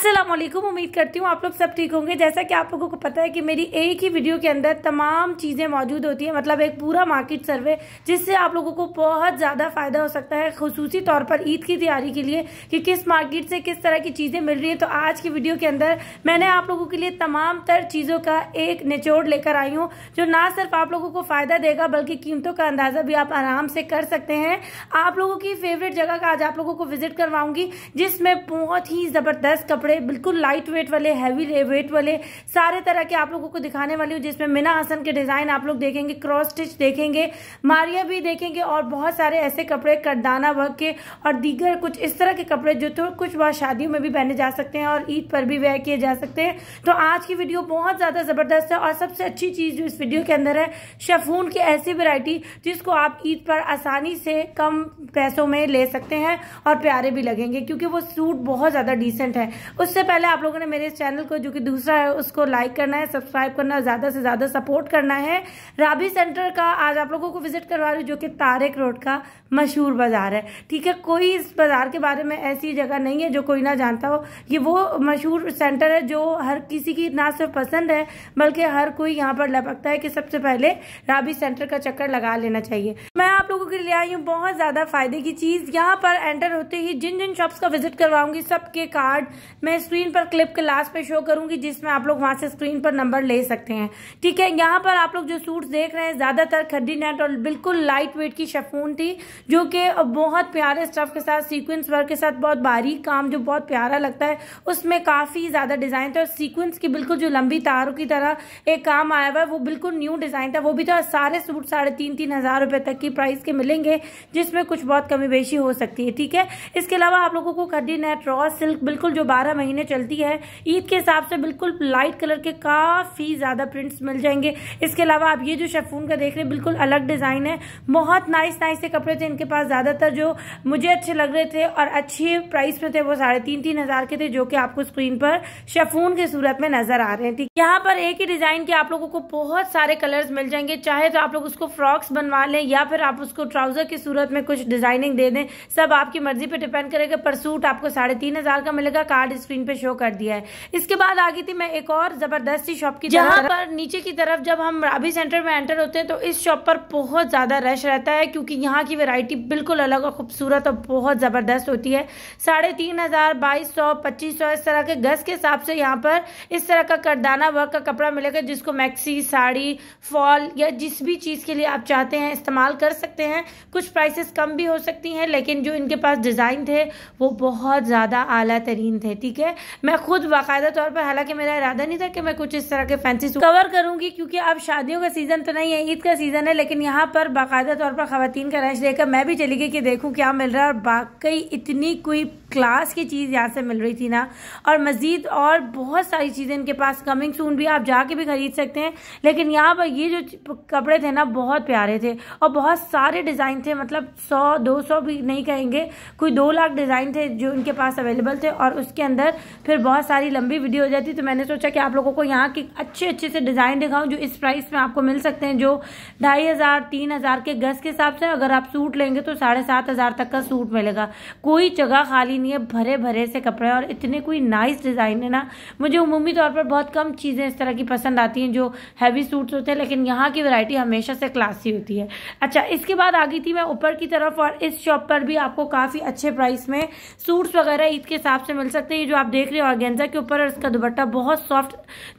असलम उम्मीद करती हूँ आप लोग सब ठीक होंगे जैसा कि आप लोगों को पता है कि मेरी एक ही वीडियो के अंदर तमाम चीज़ें मौजूद होती हैं मतलब एक पूरा मार्केट सर्वे जिससे आप लोगों को बहुत ज़्यादा फ़ायदा हो सकता है खसूसी तौर पर ईद की तैयारी के लिए कि किस मार्केट से किस तरह की चीज़ें मिल रही हैं तो आज की वीडियो के अंदर मैंने आप लोगों के लिए तमाम तर चीज़ों का एक निचोड़ लेकर आई हूँ जो ना सिर्फ आप लोगों को फ़ायदा देगा बल्कि कीमतों का अंदाज़ा भी आप आराम से कर सकते हैं आप लोगों की फेवरेट जगह का आज आप लोगों को विजिट करवाऊंगी जिसमें बहुत ही ज़बरदस्त कपड़े कपड़े बिल्कुल लाइट वेट वाले हैवी वेट वाले सारे तरह के आप लोगों को दिखाने वाली हूँ जिसमें मिना आसन के डिज़ाइन आप लोग देखेंगे क्रॉस स्टिच देखेंगे मारिया भी देखेंगे और बहुत सारे ऐसे कपड़े करदाना वर्क के और दीगर कुछ इस तरह के कपड़े जो तो कुछ वह शादियों में भी पहने जा सकते हैं और ईद पर भी वेयर किए जा सकते हैं तो आज की वीडियो बहुत ज़्यादा ज़बरदस्त है और सबसे अच्छी चीज़ जो इस वीडियो के अंदर है शेफून की ऐसी वेराइटी जिसको आप ईद पर आसानी से कम पैसों में ले सकते हैं और प्यारे भी लगेंगे क्योंकि वो सूट बहुत ज़्यादा डिसेंट है उससे पहले आप लोगों ने मेरे इस चैनल को जो कि दूसरा है उसको लाइक करना है सब्सक्राइब करना है ज़्यादा से ज़्यादा सपोर्ट करना है राबी सेंटर का आज आप लोगों को विजिट करवा रही हूँ जो कि तारेक रोड का मशहूर बाज़ार है ठीक है कोई इस बाज़ार के बारे में ऐसी जगह नहीं है जो कोई ना जानता हो ये वो मशहूर सेंटर है जो हर किसी की ना सिर्फ पसंद है बल्कि हर कोई यहाँ पर लपकता है कि सबसे पहले राबी सेंटर का चक्कर लगा लेना चाहिए मैं आप लोगों के लिए आई हूँ बहुत ज़्यादा फ़ायदे की चीज़ यहाँ पर एंटर होते ही जिन जिन शॉप्स का विजिट करवाऊंगी सबके कार्ड मैं मैं स्क्रीन पर क्लिप के लास्ट पे शो करूंगी जिसमें आप लोग वहां से स्क्रीन पर नंबर ले सकते हैं ठीक है यहाँ पर आप लोग जो सूट देख रहे हैं ज़्यादातर खड्डी नेट और बिल्कुल लाइट वेट की शफून थी जो कि बहुत प्यारे स्टफ के साथ सीक्वेंस वर्क के साथ बहुत बारीक काम जो बहुत प्यारा लगता है उसमें काफ़ी ज़्यादा डिज़ाइन था और सीक्वेंस की बिल्कुल जो लंबी तारों की तरह एक काम आया हुआ है वो बिल्कुल न्यू डिज़ाइन था वो भी तो सारे सूट साढ़े तीन तीन हज़ार रुपए तक की प्राइस के मिलेंगे जिसमें कुछ बहुत कमी बेशी हो सकती है ठीक है इसके अलावा आप लोगों को खड्डी नेट रॉ सिल्क बिल्कुल जो बारह महीने चलती है ईद के हिसाब से बिल्कुल लाइट कलर के काफ़ी ज़्यादा प्रिंट्स मिल जाएंगे इसके अलावा आप ये जो शेफून का देख रहे हैं बिल्कुल अलग डिज़ाइन है बहुत नाइस नाइस से कपड़े थे इनके पास ज़्यादातर जो मुझे अच्छे लग रहे थे और अच्छे प्राइस पे थे वो साढ़े तीन तीन हज़ार के थे जो कि आपको स्क्रीन पर शेफून की सूरत में नज़र आ रहे हैं ठीक यहाँ पर एक ही डिज़ाइन के आप लोगों को बहुत सारे कलर्स मिल जाएंगे चाहे तो आप लोग उसको फ्रॉक्स बनवा लें या फिर आप उसको ट्राउज़र की सूरत में कुछ डिज़ाइनिंग दे दें सब आपकी मर्जी पर डिपेंड करेगा पर सूट आपको साढ़े तीन हज़ार का मिलेगा कार्ड स्क्रीन पे शो कर दिया है इसके बाद आ गई थी मैं एक और जबरदस्त सी शॉप की जहाँ पर नीचे की तरफ जब हम राबी सेंटर में एंटर होते हैं तो इस शॉप पर बहुत ज्यादा रश रहता है क्योंकि यहाँ की वेरायटी बिल्कुल अलग और खूबसूरत और बहुत जबरदस्त होती है साढ़े तीन हजार बाईस सौ पच्चीस सौ इस तरह के गज के हिसाब से यहाँ पर इस तरह का करदाना वर्क का कपड़ा मिलेगा जिसको मैक्सी साड़ी फॉल या जिस भी चीज़ के लिए आप चाहते हैं इस्तेमाल कर सकते हैं कुछ प्राइसेस कम भी हो सकती हैं लेकिन जो इनके पास डिज़ाइन थे वो बहुत ज़्यादा आला तरीन थे ठीक है ठीक है मैं खुद बाकायदा तौर पर हालांकि मेरा इरादा नहीं था कि मैं कुछ इस तरह के फैंसी सूट कवर करूंगी क्योंकि अब शादियों का सीजन तो नहीं है ईद का सीजन है लेकिन यहाँ पर बाकायदा तौर पर खातन का रश देकर मैं भी चली गई कि देखूँ क्या मिल रहा है और बाकी इतनी कोई क्लास की चीज़ यहाँ से मिल रही थी ना और मज़ीद और बहुत सारी चीज़ें इनके पास कमिंग सून भी आप जाके भी ख़रीद सकते हैं लेकिन यहाँ पर ये जो कपड़े थे ना बहुत प्यारे थे और बहुत सारे डिज़ाइन थे मतलब सौ दो सौ भी नहीं कहेंगे कोई दो लाख डिज़ाइन थे जो इनके पास अवेलेबल थे और उसके अंदर फिर बहुत सारी लंबी वीडियो हो जाती तो मैंने सोचा कि आप लोगों को यहाँ के अच्छे अच्छे से डिज़ाइन दिखाऊँ जो इस प्राइस में आपको मिल सकते हैं जो ढाई हज़ार तीन हज़ार के गज़ के हिसाब से अगर आप सूट लेंगे तो साढ़े सात हज़ार तक का सूट मिलेगा कोई जगह खाली डिज़ाइन ये भरे भरे से कपड़े हैं और इतने कोई नाइस डिज़ाइन है ना मुझे उमूमी तौर पर बहुत कम चीज़ें इस तरह की पसंद आती हैं जो हैवी सूट्स होते हैं लेकिन यहाँ की वैरायटी हमेशा से क्लासी होती है अच्छा इसके बाद आ गई थी मैं ऊपर की तरफ और इस शॉप पर भी आपको काफ़ी अच्छे प्राइस में सूट्स वगैरह ईद के हिसाब से मिल सकते हैं जो आप देख रहे हो ऑर्गेंजा के ऊपर और इसका दुपट्टा बहुत सॉफ्ट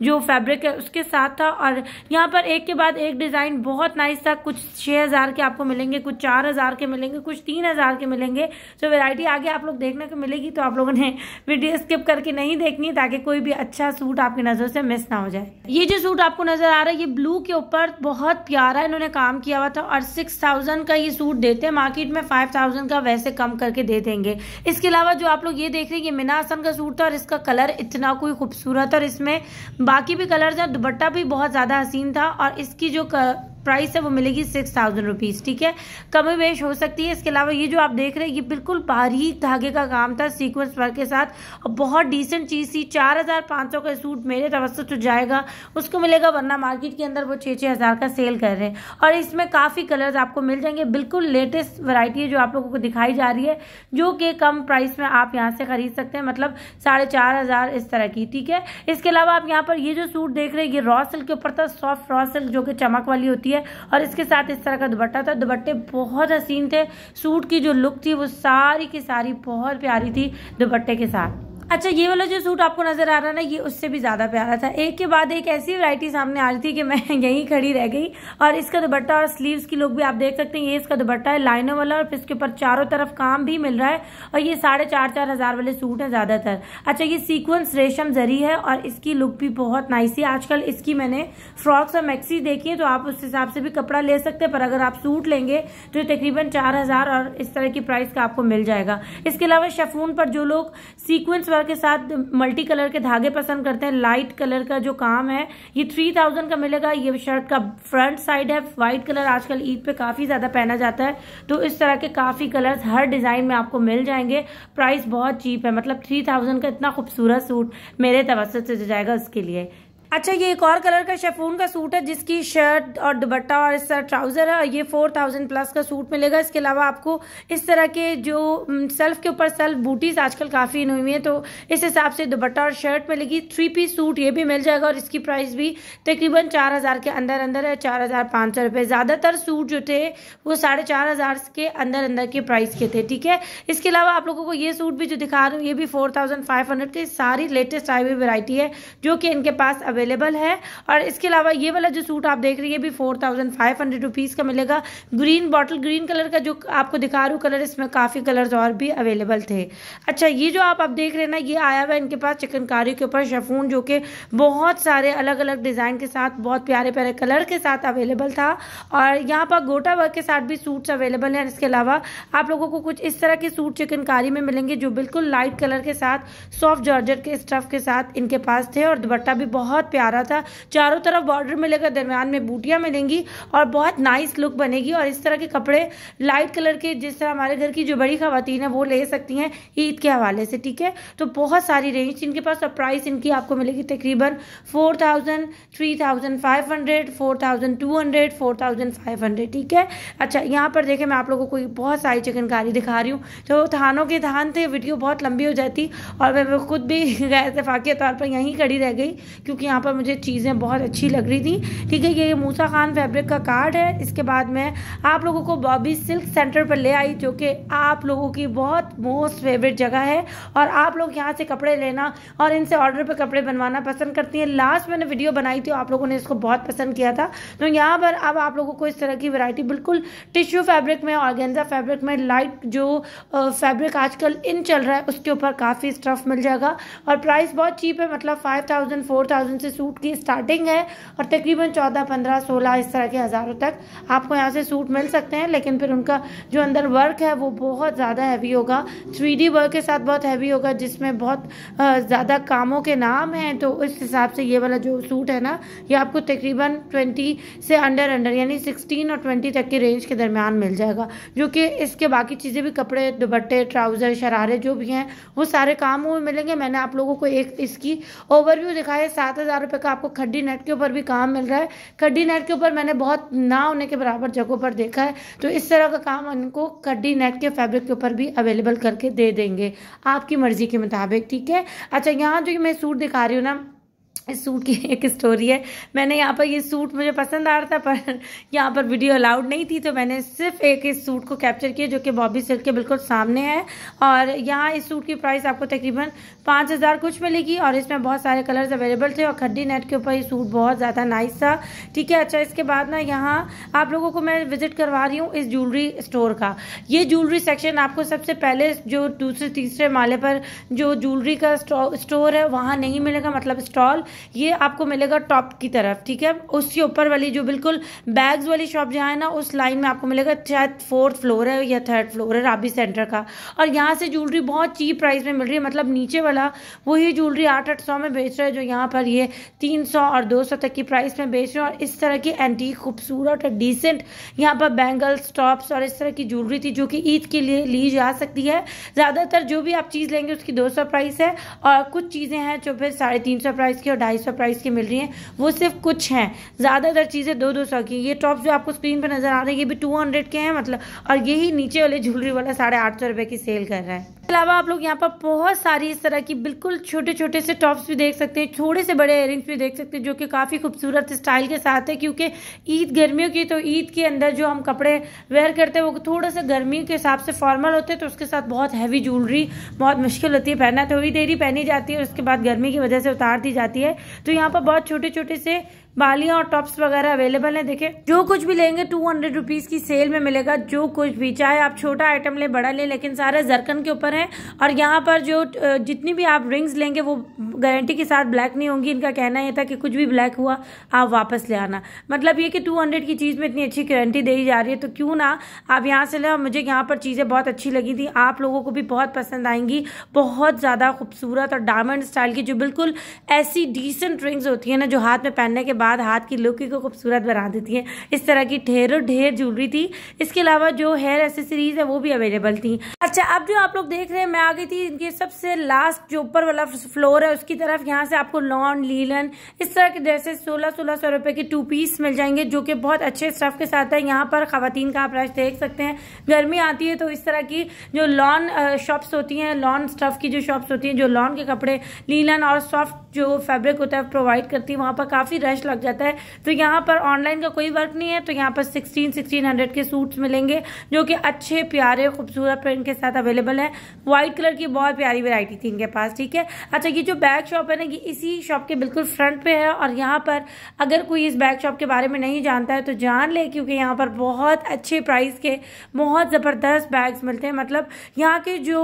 जो फैब्रिक है उसके साथ था और यहाँ पर एक के बाद एक डिज़ाइन बहुत नाइस था कुछ छः के आपको मिलेंगे कुछ चार के मिलेंगे कुछ तीन के मिलेंगे तो वैरायटी आगे आप लोग देखना को मिलेगी तो आप लोगों ने वीडियो स्किप करके नहीं देखनी ताकि कोई भी अच्छा सूट आपकी नज़र से मिस ना हो जाए ये जो सूट आपको नज़र आ रहा है ये ब्लू के ऊपर बहुत प्यारा इन्होंने काम किया हुआ था और सिक्स थाउजेंड का ये सूट देते हैं मार्केट में फाइव थाउजेंड का वैसे कम करके दे देंगे इसके अलावा जो आप लोग ये देख रहे हैं ये मिनासन का सूट था और इसका कलर इतना कोई खूबसूरत और इसमें बाकी भी कलर था दुपट्टा भी बहुत ज़्यादा हसीन था और इसकी जो प्राइस है वो मिलेगी सिक्स थाउजेंड रुपीज़ ठीक है कमी बेश हो सकती है इसके अलावा ये जो आप देख रहे हैं ये बिल्कुल बारीक धागे का काम था सीक्वेंस वर्क के साथ और बहुत डिसेंट चीज़ थी चार हज़ार पाँच सौ का सूट मेरे तवस्त तो जाएगा उसको मिलेगा वरना मार्केट के अंदर वो छः छः हज़ार का सेल कर रहे हैं और इसमें काफ़ी कलर्स आपको मिल जाएंगे बिल्कुल लेटेस्ट वरायटी है जो आप लोगों को दिखाई जा रही है जो कि कम प्राइस में आप यहाँ से ख़रीद सकते हैं मतलब साढ़े चार हज़ार इस तरह की ठीक है इसके अलावा आप यहाँ पर ये जो सूट देख रहे हैं ये रॉ सिल्क के ऊपर था सॉफ्ट रॉ सिल्क जो कि चमक वाली होती है होती है और इसके साथ इस तरह का दुपट्टा था दुपट्टे बहुत हसीन थे सूट की जो लुक थी वो सारी की सारी बहुत प्यारी थी दुपट्टे के साथ अच्छा ये वाला जो सूट आपको नज़र आ रहा ना ये उससे भी ज़्यादा प्यारा था एक के बाद एक ऐसी वैरायटी सामने आ रही थी कि मैं यहीं खड़ी रह गई और इसका दुपट्टा और स्लीव्स की लोग भी आप देख सकते हैं ये इसका दुपट्टा है लाइनों वाला और इसके ऊपर चारों तरफ काम भी मिल रहा है और ये साढ़े चार चार हज़ार वाले सूट है ज़्यादातर अच्छा ये सीक्वेंस रेशम जरी है और इसकी लुक भी बहुत नाइस है आजकल इसकी मैंने फ्रॉक्स और मैक्सी देखी है तो आप उस हिसाब से भी कपड़ा ले सकते हैं पर अगर आप सूट लेंगे तो तकरीबन चार और इस तरह की प्राइस का आपको मिल जाएगा इसके अलावा शेफून पर जो लोग सीक्वेंस कलर के साथ मल्टी कलर के धागे पसंद करते हैं लाइट कलर का जो काम है ये थ्री थाउजेंड का मिलेगा ये शर्ट का फ्रंट साइड है व्हाइट कलर आजकल ईद पे काफ़ी ज़्यादा पहना जाता है तो इस तरह के काफ़ी कलर्स हर डिज़ाइन में आपको मिल जाएंगे प्राइस बहुत चीप है मतलब थ्री थाउजेंड का इतना खूबसूरत सूट मेरे तवसत से जाएगा उसके लिए अच्छा ये एक और कलर का शेफून का सूट है जिसकी शर्ट और दुपट्टा और इस तरह ट्राउज़र है और ये फोर थाउजेंड प्लस का सूट मिलेगा इसके अलावा आपको इस तरह के जो सेल्फ के ऊपर सेल्फ बूटीज़ आजकल काफ़ी इन हुई हैं तो इस हिसाब से दुबट्टा और शर्ट मिलेगी थ्री पीस सूट ये भी मिल जाएगा और इसकी प्राइस भी तकरीबन चार हज़ार के अंदर अंदर है चार हज़ार पाँच सौ रुपये ज़्यादातर सूट जो थे वो साढ़े चार हज़ार के अंदर अंदर के प्राइस के थे ठीक है इसके अलावा आप लोगों को ये सूट भी जो दिखा रहा हूँ ये भी फोर थाउजेंड फाइव हंड्रेड की सारी लेटेस्ट आई हुई वेराइटी है जो कि इनके पास अवेलेबल अवेलेबल है और इसके अलावा ये वाला जो सूट आप देख रही है भी four thousand five hundred rupees का मिलेगा ग्रीन बॉटल ग्रीन कलर का जो आपको दिखा रहा हूँ कलर इसमें काफ़ी कलर्स और भी अवेलेबल थे अच्छा ये जो आप आप देख रहे हैं ना ये आया हुआ इनके पास चिकनकारी के ऊपर शेफून जो कि बहुत सारे अलग अलग डिज़ाइन के साथ बहुत प्यारे प्यारे कलर के साथ अवेलेबल था और यहाँ पर गोटा वर्क के साथ भी सूट्स अवेलेबल हैं इसके अलावा आप लोगों को कुछ इस तरह के सूट चिकनकारी में मिलेंगे जो बिल्कुल लाइट कलर के साथ सॉफ्ट जॉर्जर के स्टफ़ के साथ इनके पास थे और दुपट्टा भी बहुत प्यारा था चारों तरफ बॉर्डर मिलेगा दरमियान में बूटियाँ मिलेंगी और बहुत नाइस लुक बनेगी और इस तरह के कपड़े लाइट कलर के जिस तरह हमारे घर की जो बड़ी खातन है वो ले सकती हैं ईद के हवाले से ठीक है तो बहुत सारी रेंज इनके पास और प्राइस इनकी आपको मिलेगी तकरीबन four thousand three thousand five hundred four thousand two hundred four thousand five hundred ठीक है अच्छा यहाँ पर देखें मैं आप लोगों को बहुत सारी चिकनकारी दिखा रही हूँ तो थानों के थान थे वीडियो बहुत लंबी हो जाती और मैं खुद भी गैर इतफाक़ी तौर पर यहीं खड़ी रह गई क्योंकि यहाँ यहाँ पर मुझे चीज़ें बहुत अच्छी लग रही थी ठीक है ये मूसा खान फैब्रिक का कार्ड है इसके बाद मैं आप लोगों को बॉबी सिल्क सेंटर पर ले आई जो कि आप लोगों की बहुत मोस्ट फेवरेट जगह है और आप लोग यहाँ से कपड़े लेना और इनसे ऑर्डर पर कपड़े बनवाना पसंद करती हैं लास्ट मैंने वीडियो बनाई थी आप लोगों ने इसको बहुत पसंद किया था तो यहाँ पर अब आप लोगों को इस तरह की वैरायटी बिल्कुल टिश्यू फैब्रिक में ऑर्गेन्जा फैब्रिक में लाइट जो फैब्रिक आजकल इन चल रहा है उसके ऊपर काफ़ी स्टफ मिल जाएगा और प्राइस बहुत चीप है मतलब फाइव थाउजेंड फोर थाउजेंड से सूट की स्टार्टिंग है और तकरीबन चौदह पंद्रह सोलह इस तरह के हज़ारों तक आपको यहाँ से सूट मिल सकते हैं लेकिन फिर उनका जो अंदर वर्क है वो बहुत ज़्यादा हैवी होगा थ्री वर्क के साथ बहुत हैवी होगा जिसमें बहुत ज़्यादा कामों के नाम हैं तो इस हिसाब से ये वाला जो सूट है ना ये आपको तकरीबन ट्वेंटी से अंडर अंडर यानी सिक्सटीन और ट्वेंटी तक के रेंज के दरमियान मिल जाएगा जो कि इसके बाकी चीज़ें भी कपड़े दुपट्टे ट्राउज़र शरारे जो भी हैं वो सारे काम हुए मिलेंगे मैंने आप लोगों को एक इसकी ओवरव्यू दिखाया सात हज़ार हज़ार रुपये का आपको खड्डी नेट के ऊपर भी काम मिल रहा है खड्डी नेट के ऊपर मैंने बहुत ना होने के बराबर जगहों पर देखा है तो इस तरह का काम उनको खड्डी नेट के फैब्रिक के ऊपर भी अवेलेबल करके दे देंगे आपकी मर्ज़ी के मुताबिक ठीक है अच्छा यहाँ जो मैं सूट दिखा रही हूँ ना इस सूट की एक स्टोरी है मैंने यहाँ पर ये सूट मुझे पसंद आ रहा था पर यहाँ पर वीडियो अलाउड नहीं थी तो मैंने सिर्फ एक इस सूट को कैप्चर किया जो कि बॉबी सिल्क के बिल्कुल सामने है और यहाँ इस सूट की प्राइस आपको तकरीबन पाँच हज़ार कुछ मिलेगी और इसमें बहुत सारे कलर्स अवेलेबल थे और खड्डी नेट के ऊपर ये सूट बहुत ज़्यादा नाइस था ठीक है अच्छा इसके बाद ना यहाँ आप लोगों को मैं विज़िट करवा रही हूँ इस ज्वेलरी स्टोर का ये ज्वेलरी सेक्शन आपको सबसे पहले जो दूसरे तीसरे माले पर जो ज्वेलरी का स्टोर है वहाँ नहीं मिलेगा मतलब स्टॉल स्टॉल ये आपको मिलेगा टॉप की तरफ ठीक है उसके ऊपर वाली जो बिल्कुल बैग्स वाली शॉप जहाँ है ना उस लाइन में आपको मिलेगा शायद फोर्थ फ्लोर है या थर्ड फ्लोर है राबी सेंटर का और यहाँ से ज्वेलरी बहुत चीप प्राइस में मिल रही है मतलब नीचे वाला वही ज्वेलरी आठ आठ सौ में बेच रहे हैं जो यहाँ पर ये तीन सौ और दो सौ तक की प्राइस में बेच रहे हैं और इस तरह की एंटी खूबसूरत और डिसेंट यहाँ पर बैंगल्स टॉप्स और इस तरह की ज्वेलरी थी जो कि ईद के लिए ली जा सकती है ज़्यादातर जो भी आप चीज़ लेंगे उसकी दो सौ प्राइस है और कुछ चीज़ें हैं जो फिर साढ़े तीन सौ प्राइस के और ढाई सौ प्राइस की मिल रही है वो सिर्फ कुछ हैं ज़्यादातर चीज़ें दो दो सौ की ये टॉप जो आपको स्क्रीन पर नज़र आ रहे हैं ये भी टू हंड्रेड के हैं मतलब और यही नीचे वाले ज्वेलरी वाला साढ़े आठ सौ रुपये की सेल कर रहा है इसके अलावा आप लोग यहाँ पर बहुत सारी इस तरह की बिल्कुल छोटे छोटे से टॉप्स भी देख सकते हैं थोड़े से बड़े इयरिंग्स भी देख सकते हैं जो कि काफ़ी खूबसूरत स्टाइल के साथ है क्योंकि ईद गर्मियों की तो ईद के अंदर जो हम कपड़े वेयर करते हैं वो थोड़ा सा गर्मी के हिसाब से फॉर्मल होते हैं तो उसके साथ बहुत हैवी ज्वेलरी बहुत मुश्किल होती है पहनना थोड़ी तो देर ही पहनी जाती है और उसके बाद गर्मी की वजह से उतार दी जाती है है तो यहाँ पर बहुत छोटे छोटे से बालियां और टॉप्स वगैरह अवेलेबल है देखे जो कुछ भी लेंगे टू हंड्रेड रुपीज की सेल में मिलेगा जो कुछ भी चाहे आप छोटा आइटम ले बड़ा ले लेकिन सारे जरकन के ऊपर है और यहाँ पर जो जितनी भी आप रिंग्स लेंगे वो गारंटी के साथ ब्लैक नहीं होंगी इनका कहना यह था कि कुछ भी ब्लैक हुआ आप वापस ले आना मतलब ये कि टू हंड्रेड की चीज़ में इतनी अच्छी गारंटी दी जा रही है तो क्यों ना आप यहाँ से ले मुझे यहाँ पर चीज़ें बहुत अच्छी लगी थी आप लोगों को भी बहुत पसंद आएंगी बहुत ज़्यादा खूबसूरत और डायमंड स्टाइल की जो बिल्कुल ऐसी डिसेंट रिंग्स होती है ना जो हाथ में पहनने के बाद हाथ की लुक को खूबसूरत बना देती हैं इस तरह की ढेरों ढेर ज्वेलरी थी इसके अलावा जो हेयर एसेसरीज है वो भी अवेलेबल थी अच्छा अब जो आप लोग देख रहे हैं मैं आ गई थी इनके सबसे लास्ट जो ऊपर वाला फ्लोर है उसकी तरफ यहाँ से आपको लॉन लीलन इस तरह के ड्रेसेस सोलह सोलह सौ रुपए के टू पीस मिल जाएंगे जो कि बहुत अच्छे स्टफ के साथ है यहाँ पर खातन का आप रश देख सकते हैं गर्मी आती है तो इस तरह की जो लॉन शॉप्स होती हैं लॉन स्टफ की जो शॉप्स होती हैं जो लॉन के कपड़े लीलन और सॉफ्ट जो फैब्रिक होता है प्रोवाइड करती है वहाँ पर काफ़ी रश लग जाता है तो यहाँ पर ऑनलाइन का कोई वर्क नहीं है तो यहाँ पर सिक्सटीन सिक्सटीन हंड्रेड के सूट्स मिलेंगे जो कि अच्छे प्यारे खूबसूरत प्रिंट के साथ अवेलेबल है वाइट कलर की बहुत प्यारी वेरायटी थी इनके पास ठीक है अच्छा ये जो बैग शॉप है ना ये इसी शॉप के बिल्कुल फ्रंट पे है और यहाँ पर अगर कोई इस बैग शॉप के बारे में नहीं जानता है तो जान ले क्योंकि यहाँ पर बहुत अच्छे प्राइस के बहुत ज़बरदस्त बैग्स मिलते हैं मतलब यहाँ के जो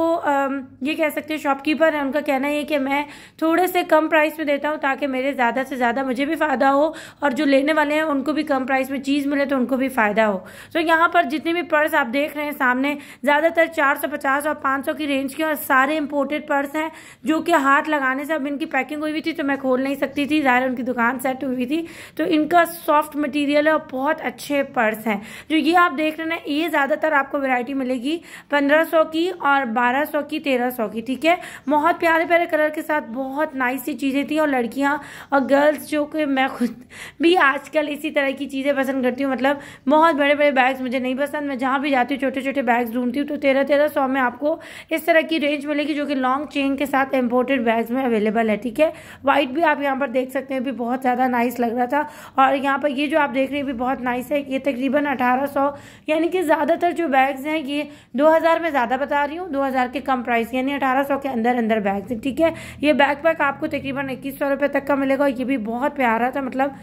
ये कह सकते हैं शॉपकीपर हैं उनका कहना है कि मैं थोड़े से कम प्राइस में देता हूँ ताकि मेरे ज़्यादा से ज़्यादा मुझे भी फ़ायदा हो और जो लेने वाले हैं उनको भी कम प्राइस में चीज़ मिले तो उनको भी फ़ायदा हो तो यहाँ पर जितने भी पर्स आप देख रहे हैं सामने ज़्यादातर चार सौ पचास और पाँच सौ की रेंज के और सारे इम्पोर्टेड पर्स हैं जो कि हाथ लगाने से अब इनकी पैकिंग हुई हुई थी तो मैं खोल नहीं सकती थी ज़ाहिर उनकी दुकान सेट हुई हुई थी तो इनका सॉफ्ट मटीरियल है और बहुत अच्छे पर्स हैं जो ये आप देख रहे हैं ये ज़्यादातर आपको वेराइटी मिलेगी पंद्रह सौ की और बारह सौ की तेरह सौ की ठीक है बहुत प्यारे प्यारे कलर के साथ बहुत नाइस सी चीज़ चीज़ें थी और लड़कियाँ और गर्ल्स जो कि मैं खुद भी आजकल इसी तरह की चीज़ें पसंद करती हूँ मतलब बहुत बड़े बड़े बैग्स मुझे नहीं पसंद मैं जहाँ भी जाती हूँ छोटे छोटे बैग्स ढूंढती हूँ तो तेरह तेरह सौ में आपको इस तरह की रेंज मिलेगी जो कि लॉन्ग चेन के साथ इम्पोर्टेड बैग्स में अवेलेबल है ठीक है वाइट भी आप यहाँ पर देख सकते हैं भी बहुत ज़्यादा नाइस लग रहा था और यहाँ पर ये जो आप देख रहे हैं भी बहुत नाइस है ये तकरीबन अठारह यानी कि ज़्यादातर जो बैग्स हैं ये दो हज़ार में ज़्यादा बता रही हूँ दो हज़ार के कम प्राइस यानी अठारह के अंदर अंदर बैग्स ठीक है ये बैग पैक आपको तकरीबन तकरीबन इक्कीस सौ रुपये तक का मिलेगा ये भी बहुत प्यारा था मतलब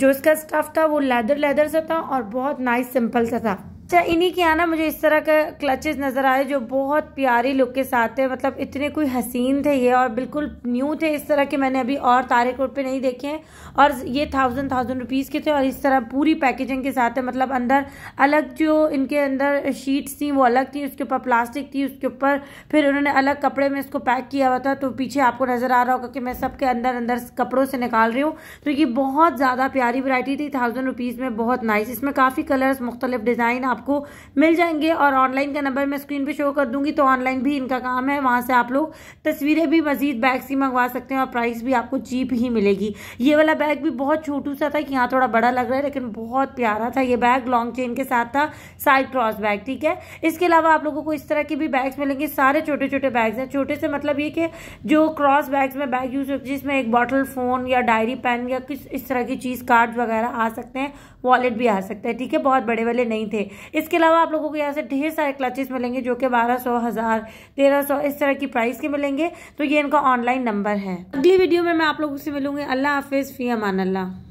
जो इसका स्टफ़ था वो लेदर लेदर सा था और बहुत नाइस सिंपल सा था अच्छा इन्हीं के आना मुझे इस तरह के क्लचेस नज़र आए जो बहुत प्यारी लुक के साथ थे मतलब इतने कोई हसीन थे ये और बिल्कुल न्यू थे इस तरह के मैंने अभी और तारे कोट पे नहीं देखे हैं और ये थाउजेंड थाउजेंड रुपीज़ के थे और इस तरह पूरी पैकेजिंग के साथ है मतलब अंदर अलग जो इनके अंदर शीट्स थी वो अलग थी उसके ऊपर प्लास्टिक थी उसके ऊपर फिर उन्होंने अलग कपड़े में इसको पैक किया हुआ था तो पीछे आपको नज़र आ रहा होगा कि मैं सबके अंदर अंदर कपड़ों से निकाल रही हूँ तो ये बहुत ज़्यादा प्यारी वरायटी थी थाउजेंड रुपीज़ में बहुत नाइस इसमें काफ़ी कलर्स मुख्तलिफ डिज़ाइन आप आपको मिल जाएंगे और ऑनलाइन का नंबर मैं स्क्रीन पर शो कर दूंगी तो ऑनलाइन भी इनका काम है वहाँ से आप लोग तस्वीरें भी मजीद बैग से मंगवा सकते हैं और प्राइस भी आपको चीप ही मिलेगी ये वाला बैग भी बहुत छोटू सा था कि यहाँ थोड़ा बड़ा लग रहा है लेकिन बहुत प्यारा था ये बैग लॉन्ग चेन के साथ था साइड क्रॉस बैग ठीक है इसके अलावा आप लोगों को इस तरह के भी बैग्स मिलेंगे सारे छोटे छोटे बैग्स हैं छोटे से मतलब ये कि जो क्रॉस बैग्स में बैग यूज़ होती है जिसमें एक बॉटल फ़ोन या डायरी पेन या किस इस तरह की चीज़ कार्ड वगैरह आ सकते हैं वॉलेट भी आ सकता है ठीक है बहुत बड़े वाले नहीं थे इसके अलावा आप लोगों को यहाँ से ढेर सारे क्लचेस मिलेंगे जो कि बारह सौ हज़ार तेरह सौ इस तरह की प्राइस के मिलेंगे तो ये इनका ऑनलाइन नंबर है अगली वीडियो में मैं आप लोगों से मिलूंगी अल्लाह हाफिज़ फ़ी अमान अल्लाह